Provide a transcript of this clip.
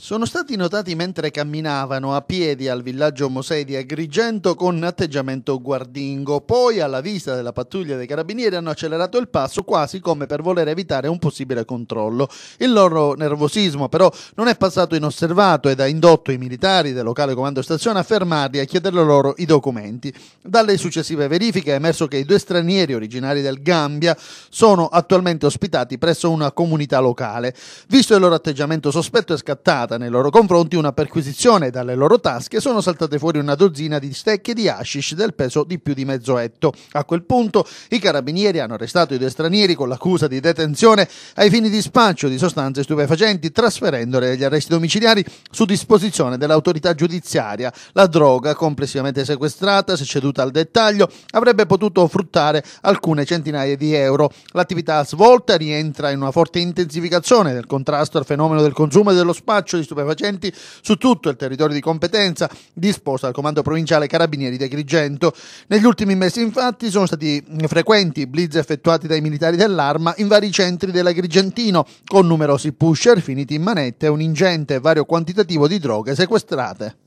Sono stati notati mentre camminavano a piedi al villaggio Mosè di Agrigento con atteggiamento guardingo. Poi, alla vista della pattuglia dei carabinieri, hanno accelerato il passo quasi come per voler evitare un possibile controllo. Il loro nervosismo, però, non è passato inosservato ed ha indotto i militari del locale comando stazione a fermarli e a chiedere loro i documenti. Dalle successive verifiche è emerso che i due stranieri originari del Gambia sono attualmente ospitati presso una comunità locale. Visto il loro atteggiamento sospetto è scattato, stata nei loro confronti una perquisizione. Dalle loro tasche sono saltate fuori una dozzina di stecche di hashish del peso di più di mezzo etto. A quel punto i carabinieri hanno arrestato i due stranieri con l'accusa di detenzione ai fini di spaccio di sostanze stupefacenti, trasferendole agli arresti domiciliari su disposizione dell'autorità giudiziaria. La droga, complessivamente sequestrata, se ceduta al dettaglio, avrebbe potuto fruttare alcune centinaia di euro. L'attività svolta rientra in una forte intensificazione del contrasto al fenomeno del consumo e dello spaccio di stupefacenti su tutto il territorio di competenza disposto dal Comando Provinciale Carabinieri di Agrigento. Negli ultimi mesi, infatti, sono stati frequenti blitz effettuati dai militari dell'arma in vari centri dell'Agrigentino, con numerosi pusher finiti in manette e un ingente e vario quantitativo di droghe sequestrate.